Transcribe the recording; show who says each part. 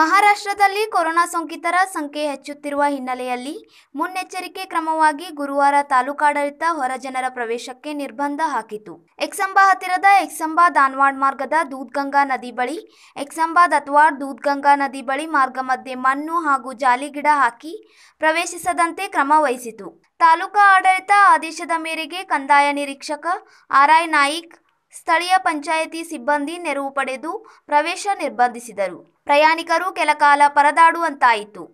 Speaker 1: ಮಹಾರಾಷ್ಟ್ರದಲ್ಲಿ ಕೊರೋನಾ ಸೋಂಕಿತರ ಸಂಖ್ಯೆ ಹೆಚ್ಚುತ್ತಿರುವ ಹಿನ್ನೆಲೆಯಲ್ಲಿ ಮುನ್ನೆಚ್ಚರಿಕೆ ಕ್ರಮವಾಗಿ ಗುರುವಾರ ತಾಲೂಕಾಡಳಿತ ಹೊರಜನರ ಪ್ರವೇಶಕ್ಕೆ ನಿರ್ಬಂಧ ಹಾಕಿತು ಎಕ್ಸಂಬಾ ಹತ್ತಿರದ ಎಕ್ಸಂಬಾ ದಾನ್ವಾಡ್ ಮಾರ್ಗದ ದೂದ್ಗಂಗಾ ನದಿ ಬಳಿ ಎಕ್ಸಂಬಾ ದತ್ವಾಡ್ ದೂದ್ಗಂಗಾ ನದಿ ಬಳಿ ಮಾರ್ಗ ಮಧ್ಯೆ ಮಣ್ಣು ಹಾಗೂ ಜಾಲಿ ಗಿಡ ಹಾಕಿ ಪ್ರವೇಶಿಸದಂತೆ ಕ್ರಮ ವಹಿಸಿತು ತಾಲೂಕಾ ಆಡಳಿತ ಆದೇಶದ ಮೇರೆಗೆ ಕಂದಾಯ ನಿರೀಕ್ಷಕ ಆರ್ ನಾಯಿಕ್ ಸ್ಥಳೀಯ ಪಂಚಾಯಿತಿ ಸಿಬ್ಬಂದಿ ನೆರವು ಪಡೆದು ಪ್ರವೇಶ ನಿರ್ಬಂಧಿಸಿದರು ಪ್ರಯಾಣಿಕರು ಕೆಲಕಾಲ ಪರದಾಡುವಂತಾಯಿತು